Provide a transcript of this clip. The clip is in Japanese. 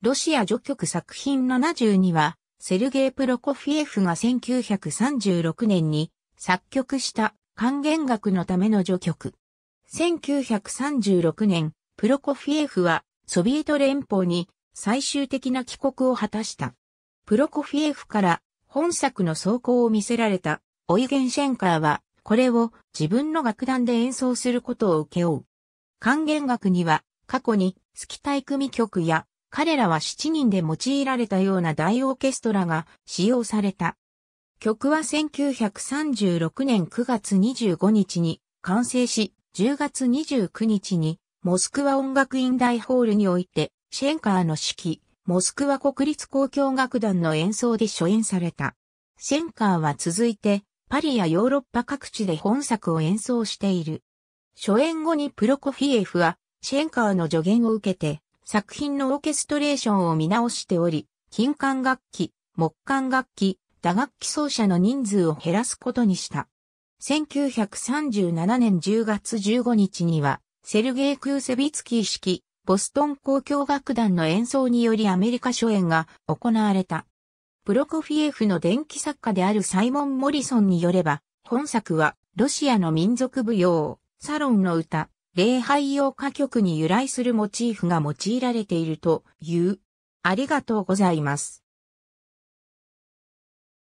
ロシア序曲作品72は、セルゲイ・プロコフィエフが1936年に作曲した還元楽のための序曲。1936年、プロコフィエフはソビエト連邦に最終的な帰国を果たした。プロコフィエフから本作の走行を見せられたオイゲン・シェンカーは、これを自分の楽団で演奏することを請け負う。還元楽には過去に好きイ組曲や彼らは7人で用いられたような大オーケストラが使用された。曲は1936年9月25日に完成し、10月29日にモスクワ音楽院大ホールにおいてシェンカーの指揮、モスクワ国立交響楽団の演奏で初演された。シェンカーは続いてパリやヨーロッパ各地で本作を演奏している。初演後にプロコフィエフはシェンカーの助言を受けて作品のオーケストレーションを見直しており、金管楽器、木管楽器、打楽器奏者の人数を減らすことにした。1937年10月15日には、セルゲイ・クーセビツキー式、ボストン交響楽団の演奏によりアメリカ初演が行われた。プロコフィエフの電気作家であるサイモン・モリソンによれば、本作はロシアの民族舞踊、サロンの歌、礼拝用歌曲に由来するモチーフが用いられているという。ありがとうございます。